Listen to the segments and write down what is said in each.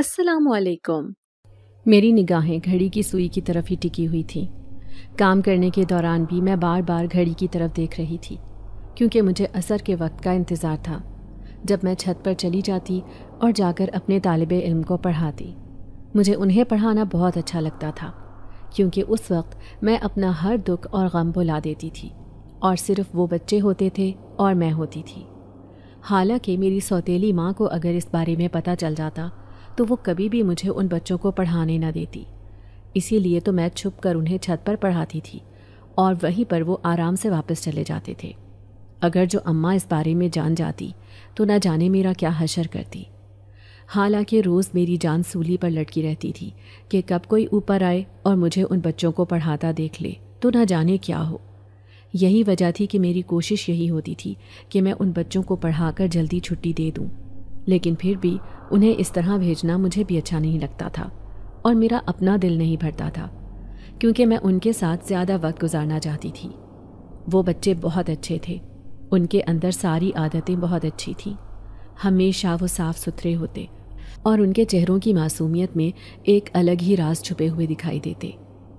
अस्सलाम वालेकुम मेरी निगाहें घड़ी की सुई की तरफ ही टिकी हुई थी काम करने के दौरान भी मैं बार बार घड़ी की तरफ देख रही थी क्योंकि मुझे असर के वक्त का इंतज़ार था जब मैं छत पर चली जाती और जाकर अपने तालब इल्म को पढ़ाती मुझे उन्हें पढ़ाना बहुत अच्छा लगता था क्योंकि उस वक्त मैं अपना हर दुख और गम भुला देती थी और सिर्फ वो बच्चे होते थे और मैं होती थी हालांकि मेरी सौतेली माँ को अगर इस बारे में पता चल जाता तो वो कभी भी मुझे उन बच्चों को पढ़ाने न देती इसीलिए तो मैं छुप कर उन्हें छत पर पढ़ाती थी और वहीं पर वो आराम से वापस चले जाते थे अगर जो अम्मा इस बारे में जान जाती तो न जाने मेरा क्या हशर करती हालांकि रोज़ मेरी जान सूली पर लटकी रहती थी कि कब कोई ऊपर आए और मुझे उन बच्चों को पढ़ाता देख ले तो न जाने क्या हो यही वजह थी कि मेरी कोशिश यही होती थी कि मैं उन बच्चों को पढ़ाकर जल्दी छुट्टी दे दूं। लेकिन फिर भी उन्हें इस तरह भेजना मुझे भी अच्छा नहीं लगता था और मेरा अपना दिल नहीं भरता था क्योंकि मैं उनके साथ ज़्यादा वक्त गुजारना चाहती थी वो बच्चे बहुत अच्छे थे उनके अंदर सारी आदतें बहुत अच्छी थीं हमेशा वो साफ़ सुथरे होते और उनके चेहरों की मासूमियत में एक अलग ही राज छुपे हुए दिखाई देते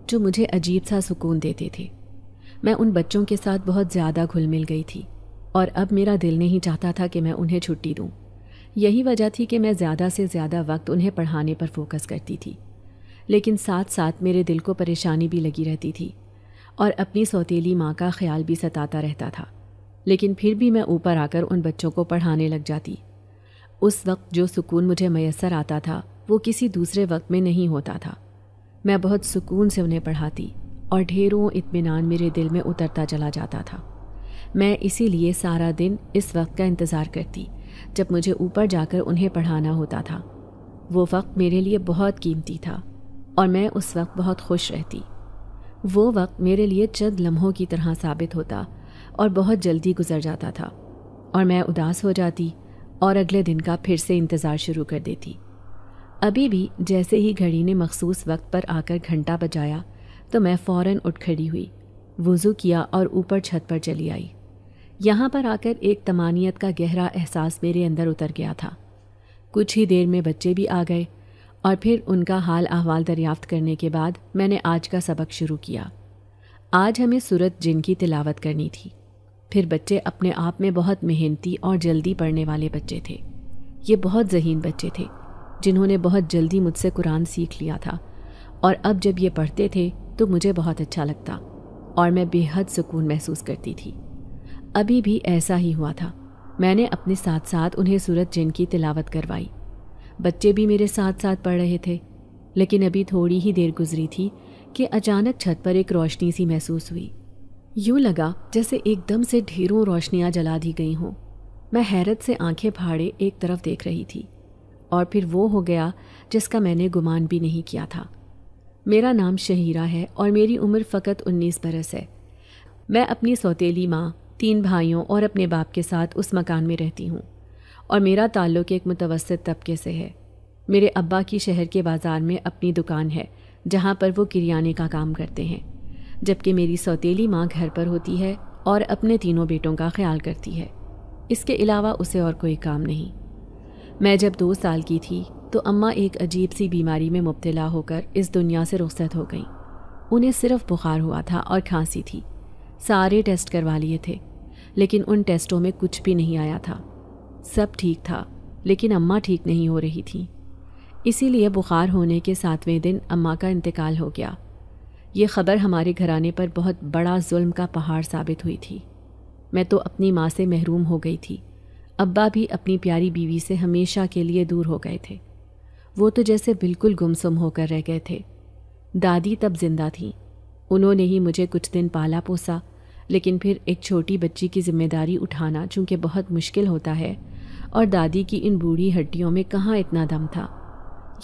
जो मुझे अजीब सा सुकून देते थे मैं उन बच्चों के साथ बहुत ज़्यादा घुल मिल गई थी और अब मेरा दिल नहीं चाहता था कि मैं उन्हें छुट्टी दूँ यही वजह थी कि मैं ज़्यादा से ज़्यादा वक्त उन्हें पढ़ाने पर फोकस करती थी लेकिन साथ साथ मेरे दिल को परेशानी भी लगी रहती थी और अपनी सौतीली माँ का ख्याल भी सताता रहता था लेकिन फिर भी मैं ऊपर आकर उन बच्चों को पढ़ाने लग जाती उस वक्त जो सुकून मुझे मैसर आता था वो किसी दूसरे वक्त में नहीं होता था मैं बहुत सुकून से उन्हें पढ़ाती और ढेरों इत्मीनान मेरे दिल में उतरता चला जाता था मैं इसीलिए सारा दिन इस वक्त का इंतज़ार करती जब मुझे ऊपर जाकर उन्हें पढ़ाना होता था वो वक्त मेरे लिए बहुत कीमती था और मैं उस वक्त बहुत खुश रहती वो वक्त मेरे लिए चंद लम्हों की तरह साबित होता और बहुत जल्दी गुजर जाता था और मैं उदास हो जाती और अगले दिन का फिर से इंतज़ार शुरू कर देती अभी भी जैसे ही घड़ी ने मखसूस वक्त पर आकर घंटा बजाया तो मैं फ़ौरन उठ खड़ी हुई वज़ू किया और ऊपर छत पर चली आई यहाँ पर आकर एक तमानियत का गहरा एहसास मेरे अंदर उतर गया था कुछ ही देर में बच्चे भी आ गए और फिर उनका हाल अहवाल दरियाफ्त करने के बाद मैंने आज का सबक शुरू किया आज हमें सूरत जिन की तिलावत करनी थी फिर बच्चे अपने आप में बहुत मेहनती और जल्दी पढ़ने वाले बच्चे थे ये बहुत जहीन बच्चे थे जिन्होंने बहुत जल्दी मुझसे कुरान सीख लिया था और अब जब ये पढ़ते थे तो मुझे बहुत अच्छा लगता और मैं बेहद सुकून महसूस करती थी अभी भी ऐसा ही हुआ था मैंने अपने साथ साथ उन्हें सूरत जिन की तिलावत करवाई बच्चे भी मेरे साथ साथ पढ़ रहे थे लेकिन अभी थोड़ी ही देर गुजरी थी कि अचानक छत पर एक रोशनी सी महसूस हुई यूं लगा जैसे एकदम से ढेरों रोशनियां जला दी गई हों मैं हैरत से आंखें फाड़े एक तरफ देख रही थी और फिर वो हो गया जिसका मैंने गुमान भी नहीं किया था मेरा नाम शहीरा है और मेरी उम्र फ़कत उन्नीस बरस है मैं अपनी सौतीली माँ तीन भाइयों और अपने बाप के साथ उस मकान में रहती हूँ और मेरा ताल्लुक एक मुतवसत तबके से है मेरे अब्बा की शहर के बाज़ार में अपनी दुकान है जहाँ पर वो किरियाने का काम करते हैं जबकि मेरी सौतीली माँ घर पर होती है और अपने तीनों बेटों का ख्याल करती है इसके अलावा उसे और कोई काम नहीं मैं जब दो साल की थी तो अम्मा एक अजीब सी बीमारी में मुबतला होकर इस दुनिया से रुखसत हो गईं उन्हें सिर्फ बुखार हुआ था और खांसी थी सारे टेस्ट करवा लिए थे लेकिन उन टेस्टों में कुछ भी नहीं आया था सब ठीक था लेकिन अम्मा ठीक नहीं हो रही थी इसीलिए बुखार होने के सातवें दिन अम्मा का इंतकाल हो गया ये ख़बर हमारे घराने पर बहुत बड़ा जुल्म का पहाड़ साबित हुई थी मैं तो अपनी माँ से महरूम हो गई थी अब्बा भी अपनी प्यारी बीवी से हमेशा के लिए दूर हो गए थे वो तो जैसे बिल्कुल गुमसुम होकर रह गए थे दादी तब जिंदा थी उन्होंने ही मुझे कुछ दिन पाला पोसा लेकिन फिर एक छोटी बच्ची की जिम्मेदारी उठाना चूँकि बहुत मुश्किल होता है और दादी की इन बूढ़ी हड्डियों में कहाँ इतना दम था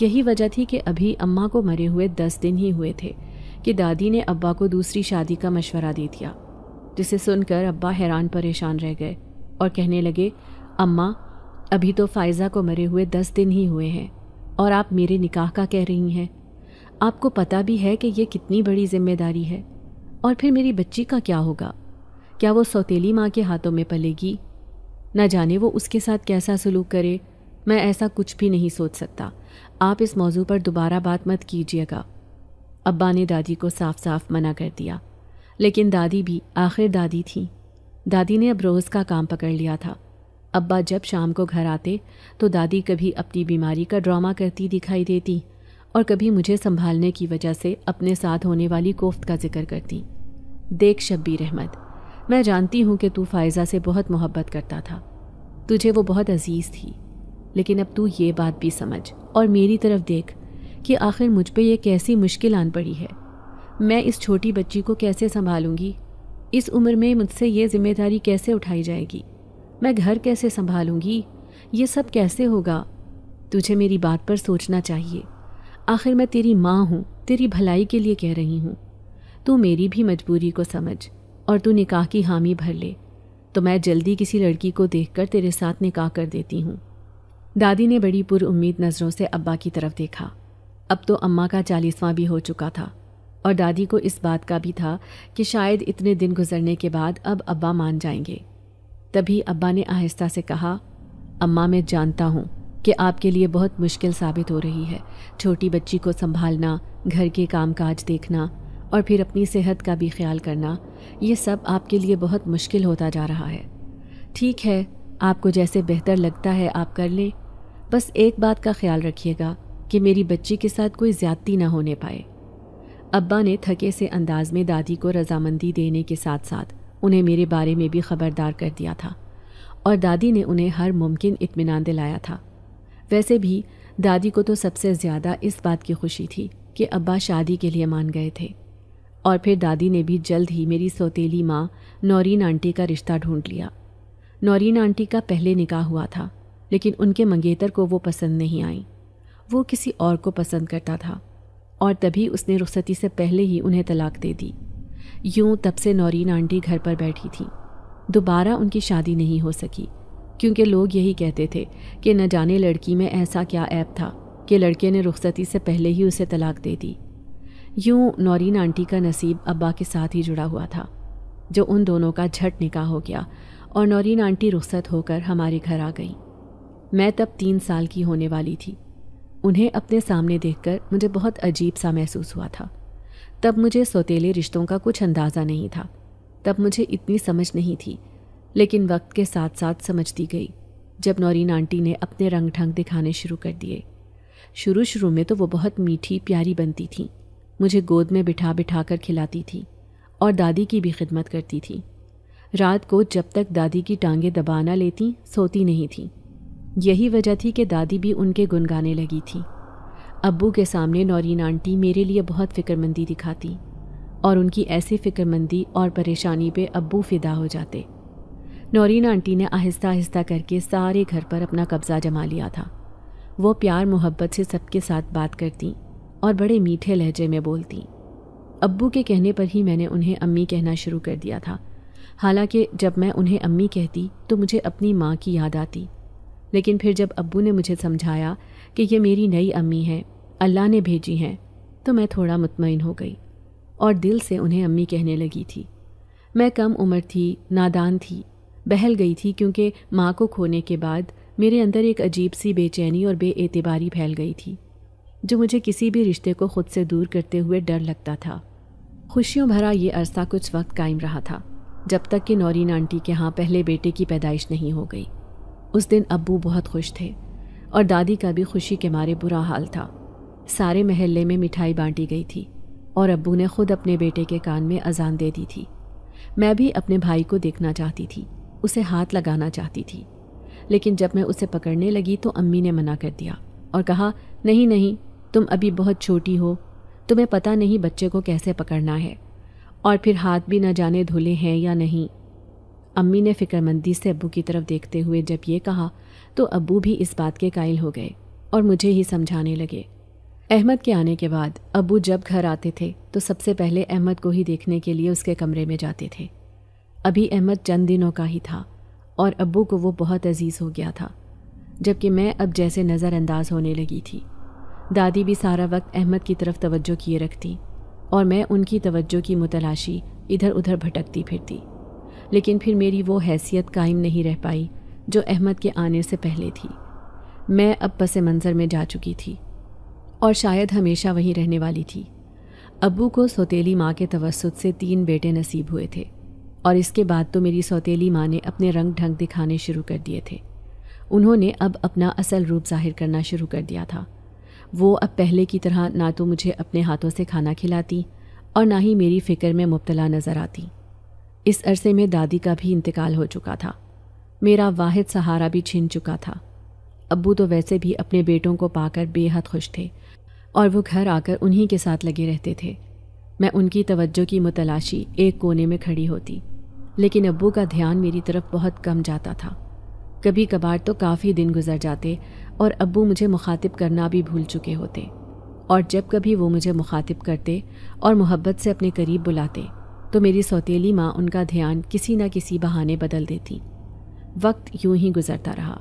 यही वजह थी कि अभी अम्मा को मरे हुए दस दिन ही हुए थे कि दादी ने अब्बा को दूसरी शादी का मशवरा दे दिया जिसे सुनकर अब्बा हैरान परेशान रह गए और कहने लगे अम्मा अभी तो फायज़ा को मरे हुए दस दिन ही हुए हैं और आप मेरे निकाह का कह रही हैं आपको पता भी है कि यह कितनी बड़ी जिम्मेदारी है और फिर मेरी बच्ची का क्या होगा क्या वो सौतेली माँ के हाथों में पलेगी न जाने वो उसके साथ कैसा सलूक करे मैं ऐसा कुछ भी नहीं सोच सकता आप इस मौजू पर दोबारा बात मत कीजिएगा अब्बा ने दादी को साफ साफ मना कर दिया लेकिन दादी भी आखिर दादी थी दादी ने अब रोज़ का काम पकड़ लिया था अब्बा जब शाम को घर आते तो दादी कभी अपनी बीमारी का ड्रामा करती दिखाई देती और कभी मुझे संभालने की वजह से अपने साथ होने वाली कोफ्त का जिक्र करती देख शब्बीर अहमद मैं जानती हूँ कि तू फायजा से बहुत मोहब्बत करता था तुझे वो बहुत अजीज़ थी लेकिन अब तू ये बात भी समझ और मेरी तरफ देख कि आखिर मुझ पर यह कैसी मुश्किल आन पड़ी है मैं इस छोटी बच्ची को कैसे संभालूंगी इस उम्र में मुझसे ये जिम्मेदारी कैसे उठाई जाएगी मैं घर कैसे संभालूंगी ये सब कैसे होगा तुझे मेरी बात पर सोचना चाहिए आखिर मैं तेरी माँ हूँ तेरी भलाई के लिए कह रही हूँ तू मेरी भी मजबूरी को समझ और तू निकाह की हामी भर ले तो मैं जल्दी किसी लड़की को देखकर तेरे साथ निकाह कर देती हूँ दादी ने बड़ी पुरुद नज़रों से अब्बा की तरफ देखा अब तो अम्मा का चालीसवां भी हो चुका था और दादी को इस बात का भी था कि शायद इतने दिन गुजरने के बाद अब अब्बा मान जाएंगे तभी अब्बा ने आहिस्ता से कहा अम्मा मैं जानता हूँ कि आपके लिए बहुत मुश्किल साबित हो रही है छोटी बच्ची को संभालना घर के कामकाज देखना और फिर अपनी सेहत का भी ख्याल करना ये सब आपके लिए बहुत मुश्किल होता जा रहा है ठीक है आपको जैसे बेहतर लगता है आप कर लें बस एक बात का ख्याल रखिएगा कि मेरी बच्ची के साथ कोई ज्यादती ना होने पाए अब्बा ने थके से अंदाज में दादी को रजामंदी देने के साथ साथ उन्हें मेरे बारे में भी खबरदार कर दिया था और दादी ने उन्हें हर मुमकिन इत्मीनान दिलाया था वैसे भी दादी को तो सबसे ज़्यादा इस बात की खुशी थी कि अब्बा शादी के लिए मान गए थे और फिर दादी ने भी जल्द ही मेरी सौतीली माँ नौरीन आंटी का रिश्ता ढूंढ लिया नौरीन आंटी का पहले निकाह हुआ था लेकिन उनके मंगेतर को वो पसंद नहीं आई वो किसी और को पसंद करता था और तभी उसने रुखसती से पहले ही उन्हें तलाक दे दी यूं तब से नौरीन आंटी घर पर बैठी थीं दोबारा उनकी शादी नहीं हो सकी क्योंकि लोग यही कहते थे कि न जाने लड़की में ऐसा क्या ऐप था कि लड़के ने रुखसती से पहले ही उसे तलाक दे दी यूं नौरीन आंटी का नसीब अब्बा के साथ ही जुड़ा हुआ था जो उन दोनों का झट निकाह हो गया और नौरीन आंटी रुखसत होकर हमारे घर आ गई मैं तब तीन साल की होने वाली थी उन्हें अपने सामने देखकर मुझे बहुत अजीब सा महसूस हुआ था तब मुझे सौतेले रिश्तों का कुछ अंदाज़ा नहीं था तब मुझे इतनी समझ नहीं थी लेकिन वक्त के साथ साथ समझती गई जब नौरीन आंटी ने अपने रंग ढंग दिखाने शुरू कर दिए शुरू शुरू में तो वो बहुत मीठी प्यारी बनती थी मुझे गोद में बिठा बिठा कर खिलाती थी और दादी की भी खिदमत करती थी रात को जब तक दादी की टांगें दबाना लेती सोती नहीं थी यही वजह थी कि दादी भी उनके गुनगाने लगी थी अबू के सामने नौरीन आंटी मेरे लिए बहुत फ़िक्रमंदी दिखाती और उनकी ऐसी फ़िक्रमंदी और परेशानी पे अबू फिदा हो जाते नौरीन आंटी ने आहिस्ता आहिस्ता करके सारे घर पर अपना कब्ज़ा जमा लिया था वो प्यार मोहब्बत से सबके साथ बात करती और बड़े मीठे लहजे में बोलती अबू के कहने पर ही मैंने उन्हें अम्मी कहना शुरू कर दिया था हालांकि जब मैं उन्हें अम्मी कहती तो मुझे अपनी माँ की याद आती लेकिन फिर जब अबू ने मुझे समझाया कि ये मेरी नई अम्मी हैं अल्लाह ने भेजी हैं तो मैं थोड़ा मुतमिन हो गई और दिल से उन्हें अम्मी कहने लगी थी मैं कम उम्र थी नादान थी बहल गई थी क्योंकि माँ को खोने के बाद मेरे अंदर एक अजीब सी बेचैनी और बेएतबारी फैल गई थी जो मुझे किसी भी रिश्ते को खुद से दूर करते हुए डर लगता था खुशियों भरा ये अरसा कुछ वक्त कायम रहा था जब तक कि नौरीन आंटी के यहाँ पहले बेटे की पैदाइश नहीं हो गई उस दिन अब्बू बहुत खुश थे और दादी का भी खुशी के मारे बुरा हाल था सारे महल्ले में मिठाई बांटी गई थी और अब्बू ने खुद अपने बेटे के कान में अजान दे दी थी मैं भी अपने भाई को देखना चाहती थी उसे हाथ लगाना चाहती थी लेकिन जब मैं उसे पकड़ने लगी तो अम्मी ने मना कर दिया और कहा नहीं नहीं तुम अभी बहुत छोटी हो तुम्हें पता नहीं बच्चे को कैसे पकड़ना है और फिर हाथ भी न जाने धुले हैं या नहीं अम्मी ने फिक्रमंदी से अबू की तरफ देखते हुए जब ये कहा तो अबू भी इस बात के कायल हो गए और मुझे ही समझाने लगे अहमद के आने के बाद अबू जब घर आते थे तो सबसे पहले अहमद को ही देखने के लिए उसके कमरे में जाते थे अभी अहमद चंद दिनों का ही था और अबू को वो बहुत अजीज़ हो गया था जबकि मैं अब जैसे नज़रअंदाज होने लगी थी दादी भी सारा वक्त अहमद की तरफ तवज्जो किए रखती और मैं उनकी तवज्जो की मुतलाशी इधर उधर भटकती फिरती लेकिन फिर मेरी वो हैसियत कायम नहीं रह पाई जो अहमद के आने से पहले थी मैं अब पस मंज़र में जा चुकी थी और शायद हमेशा वहीं रहने वाली थी अबू को सौतीली माँ के तवसत से तीन बेटे नसीब हुए थे और इसके बाद तो मेरी सौतीली माँ ने अपने रंग ढंग दिखाने शुरू कर दिए थे उन्होंने अब अपना असल रूप जाहिर करना शुरू कर दिया था वो अब पहले की तरह ना तो मुझे अपने हाथों से खाना खिलाती और ना ही मेरी फ़िक्र में मुबतला नज़र आती इस अरसे में दादी का भी इंतकाल हो चुका था मेरा वाहिद सहारा भी छिन चुका था अब्बू तो वैसे भी अपने बेटों को पाकर बेहद खुश थे और वो घर आकर उन्हीं के साथ लगे रहते थे मैं उनकी तवज्जो की मुतलाशी एक कोने में खड़ी होती लेकिन अब्बू का ध्यान मेरी तरफ बहुत कम जाता था कभी कभार तो काफ़ी दिन गुजर जाते और अब्बू मुझे मुखातिब करना भी भूल चुके होते और जब कभी वो मुझे मुखातिब करते और मोहब्बत से अपने करीब बुलाते तो मेरी सौतीली माँ उनका ध्यान किसी न किसी बहाने बदल देती वक्त यूं ही गुजरता रहा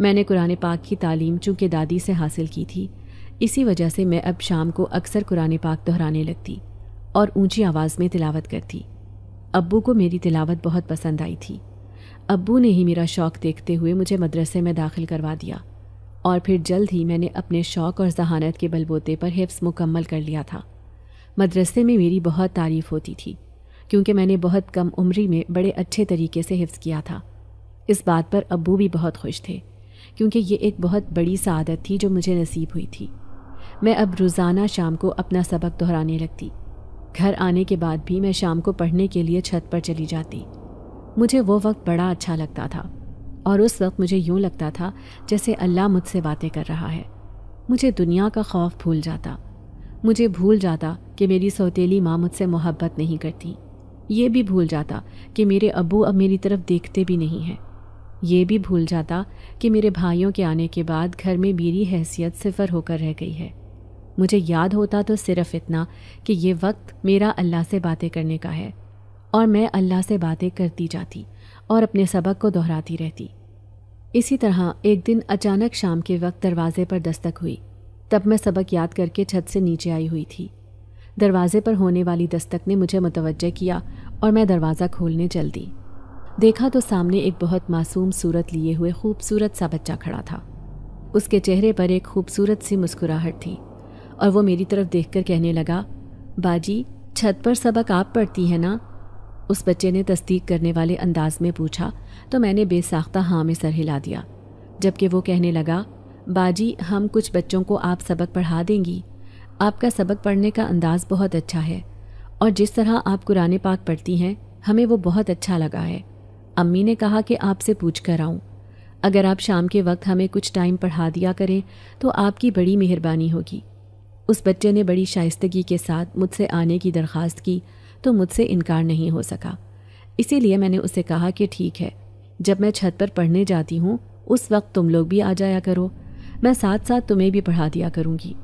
मैंने कुरान पाक की तालीम चूँकि दादी से हासिल की थी इसी वजह से मैं अब शाम को अक्सर कुरान पाक दोहराने लगती और ऊंची आवाज़ में तिलावत करती अब्बू को मेरी तिलावत बहुत पसंद आई थी अब्बू ने ही मेरा शौक़ देखते हुए मुझे मदरसे में दाखिल करवा दिया और फिर जल्द ही मैंने अपने शौक़ और जहानत के बलबोते पर हिफ्स मुकम्मल कर लिया था मदरसे में मेरी बहुत तारीफ़ होती थी क्योंकि मैंने बहुत कम उम्री में बड़े अच्छे तरीके से हिफ्स किया था इस बात पर अब्बू भी बहुत खुश थे क्योंकि ये एक बहुत बड़ी सदत थी जो मुझे नसीब हुई थी मैं अब रोज़ाना शाम को अपना सबक दोहराने लगती घर आने के बाद भी मैं शाम को पढ़ने के लिए छत पर चली जाती मुझे वो वक्त बड़ा अच्छा लगता था और उस वक्त मुझे यूँ लगता था जैसे अल्लाह मुझसे बातें कर रहा है मुझे दुनिया का खौफ भूल जाता मुझे भूल जाता कि मेरी सौतीली माँ मुझसे मोहब्बत नहीं करती ये भी भूल जाता कि मेरे अबू अब मेरी तरफ देखते भी नहीं हैं ये भी भूल जाता कि मेरे भाइयों के आने के बाद घर में मेरी हैसियत सिफर होकर रह गई है मुझे याद होता तो सिर्फ इतना कि ये वक्त मेरा अल्लाह से बातें करने का है और मैं अल्लाह से बातें करती जाती और अपने सबक को दोहराती रहती इसी तरह एक दिन अचानक शाम के वक्त दरवाजे पर दस्तक हुई तब मैं सबक याद करके छत से नीचे आई हुई थी दरवाजे पर होने वाली दस्तक ने मुझे मुतवजह किया और मैं दरवाज़ा खोलने चल दी देखा तो सामने एक बहुत मासूम सूरत लिए हुए खूबसूरत सा बच्चा खड़ा था उसके चेहरे पर एक खूबसूरत सी मुस्कुराहट थी और वो मेरी तरफ देख कहने लगा बाजी छत पर सबक आप पढ़ती है ना उस बच्चे ने तस्दीक करने वाले अंदाज में पूछा तो मैंने बेसाख्ता हाँ में सर हिला दिया जबकि वो कहने लगा बाजी हम कुछ बच्चों को आप सबक पढ़ा देंगी आपका सबक पढ़ने का अंदाज़ बहुत अच्छा है और जिस तरह आप कुरान पाक पढ़ती हैं हमें वो बहुत अच्छा लगा है अम्मी ने कहा कि आपसे पूछ कर आऊँ अगर आप शाम के वक्त हमें कुछ टाइम पढ़ा दिया करें तो आपकी बड़ी मेहरबानी होगी उस बच्चे ने बड़ी शाइस्तगी के साथ मुझसे आने की दरख्वास्त की तो मुझसे इनकार नहीं हो सका इसीलिए मैंने उसे कहा कि ठीक है जब मैं छत पर पढ़ने जाती हूँ उस वक्त तुम लोग भी आ जाया करो मैं साथ साथ तुम्हें भी पढ़ा दिया करूँगी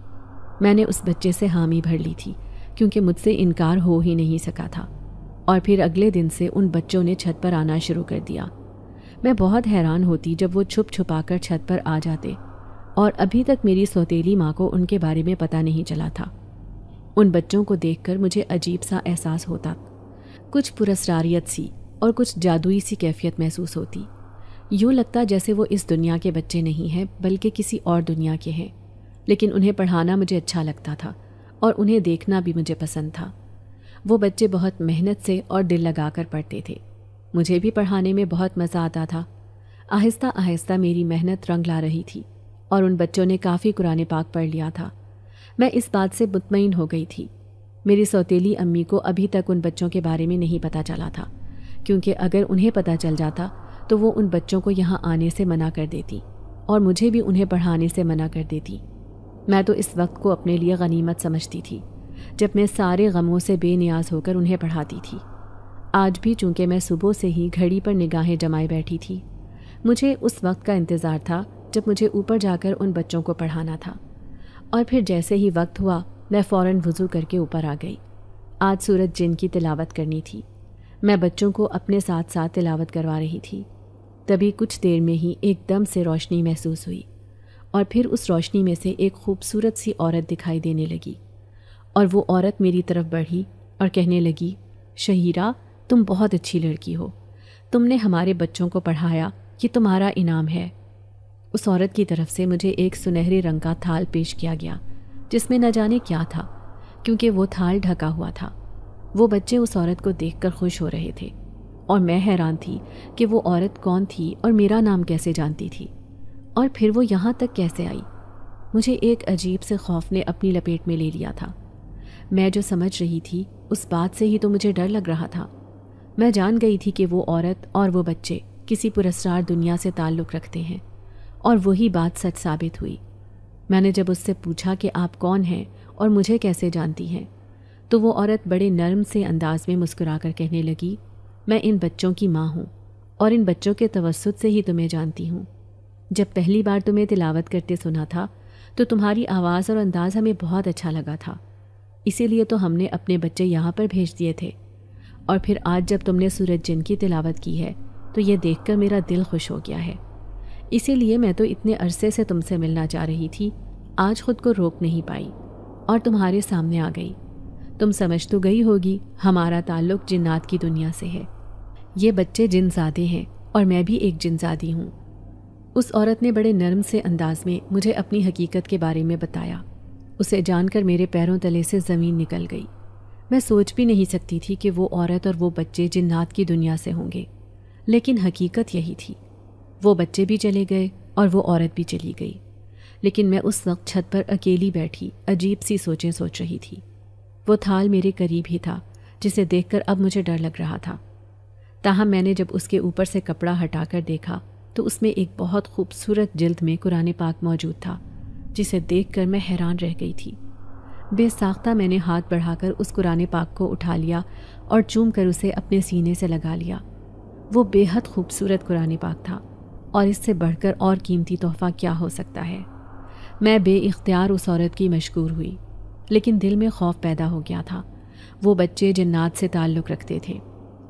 मैंने उस बच्चे से हामी भर ली थी क्योंकि मुझसे इनकार हो ही नहीं सका था और फिर अगले दिन से उन बच्चों ने छत पर आना शुरू कर दिया मैं बहुत हैरान होती जब वो छुप छुपा कर छत पर आ जाते और अभी तक मेरी सौतेली माँ को उनके बारे में पता नहीं चला था उन बच्चों को देखकर मुझे अजीब सा एहसास होता कुछ पुरस्रारियत सी और कुछ जादुई सी कैफियत महसूस होती यूँ लगता जैसे वो इस दुनिया के बच्चे नहीं हैं बल्कि किसी और दुनिया के हैं लेकिन उन्हें पढ़ाना मुझे अच्छा लगता था और उन्हें देखना भी मुझे पसंद था वो बच्चे बहुत मेहनत से और दिल लगाकर पढ़ते थे मुझे भी पढ़ाने में बहुत मज़ा आता था आहिस्ता आहिस्ता मेरी मेहनत रंग ला रही थी और उन बच्चों ने काफ़ी कुरान पाक पढ़ लिया था मैं इस बात से मुतमिन हो गई थी मेरी सौतीली अम्मी को अभी तक उन बच्चों के बारे में नहीं पता चला था क्योंकि अगर उन्हें पता चल जाता तो वो उन बच्चों को यहाँ आने से मना कर देती और मुझे भी उन्हें पढ़ाने से मना कर देती मैं तो इस वक्त को अपने लिए गनीमत समझती थी जब मैं सारे गमों से बेनियाज होकर उन्हें पढ़ाती थी आज भी चूंकि मैं सुबह से ही घड़ी पर निगाहें जमाए बैठी थी मुझे उस वक्त का इंतज़ार था जब मुझे ऊपर जाकर उन बच्चों को पढ़ाना था और फिर जैसे ही वक्त हुआ मैं फ़ौर वज़ू करके ऊपर आ गई आज सूरत जिन की तिलावत करनी थी मैं बच्चों को अपने साथ साथ तिलावत करवा रही थी तभी कुछ देर में ही एकदम से रोशनी महसूस हुई और फिर उस रोशनी में से एक खूबसूरत सी औरत दिखाई देने लगी और वो औरत मेरी तरफ बढ़ी और कहने लगी शहीरा तुम बहुत अच्छी लड़की हो तुमने हमारे बच्चों को पढ़ाया कि तुम्हारा इनाम है उस औरत की तरफ से मुझे एक सुनहरे रंग का थाल पेश किया गया जिसमें न जाने क्या था क्योंकि वो थाल ढका हुआ था वो बच्चे उस औरत को देख खुश हो रहे थे और मैं हैरान थी कि वो औरत कौन थी और मेरा नाम कैसे जानती थी और फिर वो यहाँ तक कैसे आई मुझे एक अजीब से खौफ ने अपनी लपेट में ले लिया था मैं जो समझ रही थी उस बात से ही तो मुझे डर लग रहा था मैं जान गई थी कि वो औरत और वो बच्चे किसी पुरस्कार दुनिया से ताल्लुक़ रखते हैं और वही बात सच साबित हुई मैंने जब उससे पूछा कि आप कौन हैं और मुझे कैसे जानती हैं तो वो औरत बड़े नरम से अंदाज में मुस्कुरा कर कहने लगी मैं इन बच्चों की माँ हूँ और इन बच्चों के तवसत से ही तुम्हें जानती हूँ जब पहली बार तुम्हें तिलावत करते सुना था तो तुम्हारी आवाज़ और अंदाज़ हमें बहुत अच्छा लगा था इसीलिए तो हमने अपने बच्चे यहाँ पर भेज दिए थे और फिर आज जब तुमने सूरज जिन की तिलावत की है तो ये देखकर मेरा दिल खुश हो गया है इसीलिए मैं तो इतने अरसे से तुमसे मिलना चाह रही थी आज खुद को रोक नहीं पाई और तुम्हारे सामने आ गई तुम समझ तो गई होगी हमारा ताल्लुक जिन्नात की दुनिया से है ये बच्चे जिनजादे हैं और मैं भी एक जिनजादी हूँ उस औरत ने बड़े नरम से अंदाज में मुझे अपनी हकीकत के बारे में बताया उसे जानकर मेरे पैरों तले से ज़मीन निकल गई मैं सोच भी नहीं सकती थी कि वो औरत और वो बच्चे जिन्नात की दुनिया से होंगे लेकिन हकीकत यही थी वो बच्चे भी चले गए और वो औरत भी चली गई लेकिन मैं उस वक्त छत पर अकेली बैठी अजीब सी सोचें सोच रही थी वो थाल मेरे करीब ही था जिसे देखकर अब मुझे डर लग रहा था तहाँ मैंने जब उसके ऊपर से कपड़ा हटाकर देखा तो उसमें एक बहुत खूबसूरत जल्द में कुरान पाक मौजूद था जिसे देखकर मैं हैरान रह गई थी बेसाख्ता मैंने हाथ बढ़ाकर उस कुरान पाक को उठा लिया और चूम कर उसे अपने सीने से लगा लिया वो बेहद खूबसूरत कुरान पाक था और इससे बढ़कर और कीमती तोहफा क्या हो सकता है मैं बे इख्तियार उस औरत की मशहूर हुई लेकिन दिल में खौफ पैदा हो गया था वो बच्चे जन्नात से ताल्लुक़ रखते थे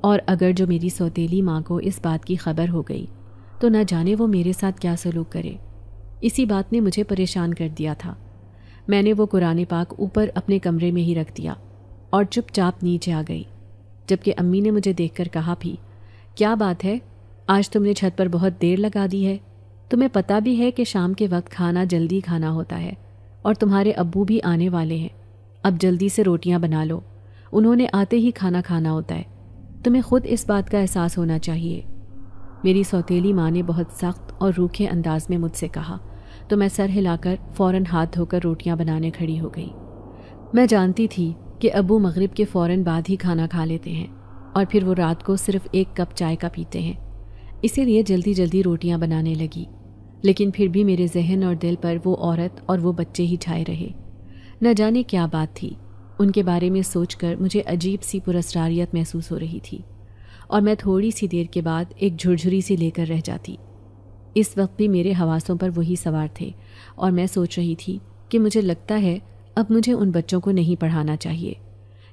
और अगर जो मेरी सौतीली माँ को इस बात की खबर हो गई तो न जाने वो मेरे साथ क्या सलूक करे इसी बात ने मुझे परेशान कर दिया था मैंने वो कुरान पाक ऊपर अपने कमरे में ही रख दिया और चुपचाप नीचे आ गई जबकि अम्मी ने मुझे देखकर कहा भी क्या बात है आज तुमने छत पर बहुत देर लगा दी है तुम्हें पता भी है कि शाम के वक्त खाना जल्दी खाना होता है और तुम्हारे अब्बू भी आने वाले हैं अब जल्दी से रोटियां बना लो उन्होंने आते ही खाना खाना होता है तुम्हें खुद इस बात का एहसास होना चाहिए मेरी सौतीली माँ ने बहुत सख्त और रूखे अंदाज में मुझसे कहा तो मैं सर हिलाकर फ़ौरन हाथ धोकर रोटियां बनाने खड़ी हो गई मैं जानती थी कि अबू मगरिब के फ़ौरन बाद ही खाना खा लेते हैं और फिर वो रात को सिर्फ एक कप चाय का पीते हैं इसीलिए जल्दी जल्दी रोटियां बनाने लगी लेकिन फिर भी मेरे जहन और दिल पर वो औरत और वो बच्चे ही छाए रहे न जाने क्या बात थी उनके बारे में सोचकर मुझे अजीब सी पुरस्रारियत महसूस हो रही थी और मैं थोड़ी सी देर के बाद एक झुरझुरी सी लेकर रह जाती इस वक्त भी मेरे हवासों पर वही सवार थे और मैं सोच रही थी कि मुझे लगता है अब मुझे उन बच्चों को नहीं पढ़ाना चाहिए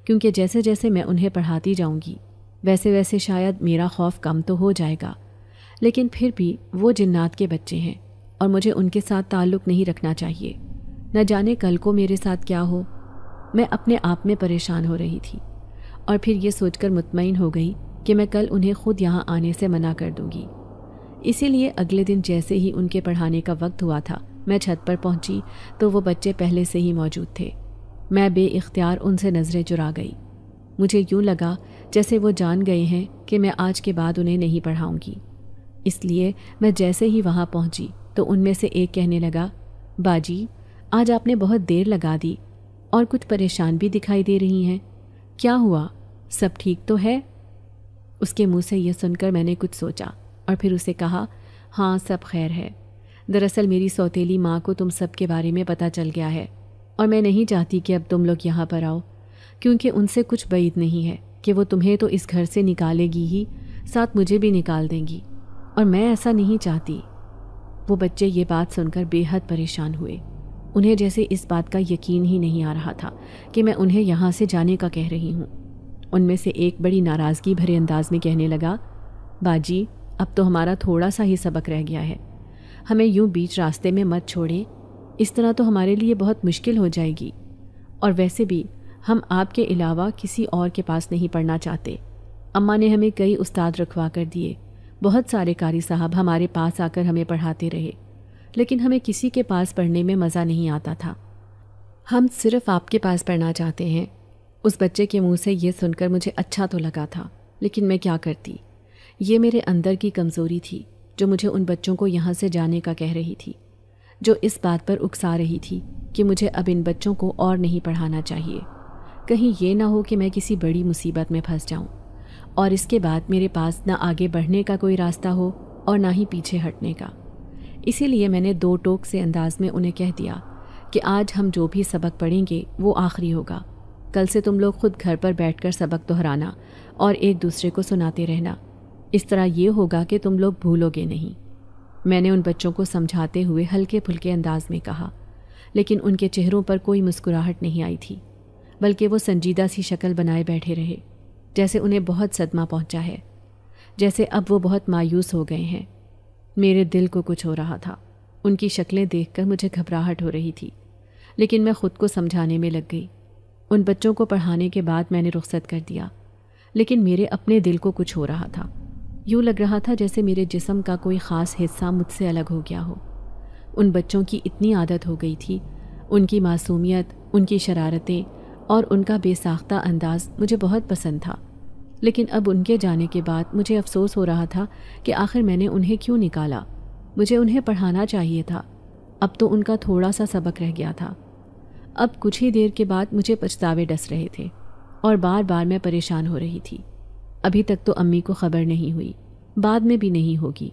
क्योंकि जैसे जैसे मैं उन्हें पढ़ाती जाऊंगी वैसे वैसे शायद मेरा खौफ कम तो हो जाएगा लेकिन फिर भी वो जिन्नात के बच्चे हैं और मुझे उनके साथ ताल्लुक़ नहीं रखना चाहिए न जाने कल को मेरे साथ क्या हो मैं अपने आप में परेशान हो रही थी और फिर ये सोचकर मुतमिन हो गई कि मैं कल उन्हें खुद यहाँ आने से मना कर दूंगी इसीलिए अगले दिन जैसे ही उनके पढ़ाने का वक्त हुआ था मैं छत पर पहुंची तो वो बच्चे पहले से ही मौजूद थे मैं बेइख्तियार उनसे नज़रें चुरा गई मुझे यूं लगा जैसे वो जान गए हैं कि मैं आज के बाद उन्हें नहीं पढ़ाऊंगी इसलिए मैं जैसे ही वहाँ पहुँची तो उनमें से एक कहने लगा बाजी आज आपने बहुत देर लगा दी और कुछ परेशान भी दिखाई दे रही हैं क्या हुआ सब ठीक तो है उसके मुंह से यह सुनकर मैंने कुछ सोचा और फिर उसे कहा हाँ सब खैर है दरअसल मेरी सौतेली माँ को तुम सब के बारे में पता चल गया है और मैं नहीं चाहती कि अब तुम लोग यहाँ पर आओ क्योंकि उनसे कुछ बैद नहीं है कि वो तुम्हें तो इस घर से निकालेगी ही साथ मुझे भी निकाल देंगी और मैं ऐसा नहीं चाहती वो बच्चे ये बात सुनकर बेहद परेशान हुए उन्हें जैसे इस बात का यकीन ही नहीं आ रहा था कि मैं उन्हें यहाँ से जाने का कह रही हूँ उनमें से एक बड़ी नाराज़गी भरे अंदाज में कहने लगा बाजी अब तो हमारा थोड़ा सा ही सबक रह गया है हमें यूं बीच रास्ते में मत छोड़ें इस तरह तो हमारे लिए बहुत मुश्किल हो जाएगी और वैसे भी हम आपके अलावा किसी और के पास नहीं पढ़ना चाहते अम्मा ने हमें कई उस्ताद रखवा कर दिए बहुत सारे कारी साहब हमारे पास आकर हमें पढ़ाते रहे लेकिन हमें किसी के पास पढ़ने में मज़ा नहीं आता था हम सिर्फ आपके पास पढ़ना चाहते हैं उस बच्चे के मुंह से ये सुनकर मुझे अच्छा तो लगा था लेकिन मैं क्या करती ये मेरे अंदर की कमज़ोरी थी जो मुझे उन बच्चों को यहाँ से जाने का कह रही थी जो इस बात पर उकसा रही थी कि मुझे अब इन बच्चों को और नहीं पढ़ाना चाहिए कहीं ये ना हो कि मैं किसी बड़ी मुसीबत में फंस जाऊँ और इसके बाद मेरे पास ना आगे बढ़ने का कोई रास्ता हो और ना ही पीछे हटने का इसीलिए मैंने दो टोक से अंदाज में उन्हें कह दिया कि आज हम जो भी सबक पढ़ेंगे वो आखिरी होगा कल से तुम लोग खुद घर पर बैठकर सबक दोहराना और एक दूसरे को सुनाते रहना इस तरह ये होगा कि तुम लोग भूलोगे नहीं मैंने उन बच्चों को समझाते हुए हल्के फुल्के अंदाज में कहा लेकिन उनके चेहरों पर कोई मुस्कुराहट नहीं आई थी बल्कि वो संजीदा सी शक्ल बनाए बैठे रहे जैसे उन्हें बहुत सदमा पहुंचा है जैसे अब वो बहुत मायूस हो गए हैं मेरे दिल को कुछ हो रहा था उनकी शक्लें देखकर मुझे घबराहट हो रही थी लेकिन मैं ख़ुद को समझाने में लग गई उन बच्चों को पढ़ाने के बाद मैंने रुख्सत कर दिया लेकिन मेरे अपने दिल को कुछ हो रहा था यूँ लग रहा था जैसे मेरे जिसम का कोई ख़ास हिस्सा मुझसे अलग हो गया हो उन बच्चों की इतनी आदत हो गई थी उनकी मासूमियत उनकी शरारतें और उनका बेसाख्ता अंदाज मुझे बहुत पसंद था लेकिन अब उनके जाने के बाद मुझे अफसोस हो रहा था कि आखिर मैंने उन्हें क्यों निकाला मुझे उन्हें पढ़ाना चाहिए था अब तो उनका थोड़ा सा सबक रह गया था अब कुछ ही देर के बाद मुझे पछतावे डस रहे थे और बार बार मैं परेशान हो रही थी अभी तक तो अम्मी को खबर नहीं हुई बाद में भी नहीं होगी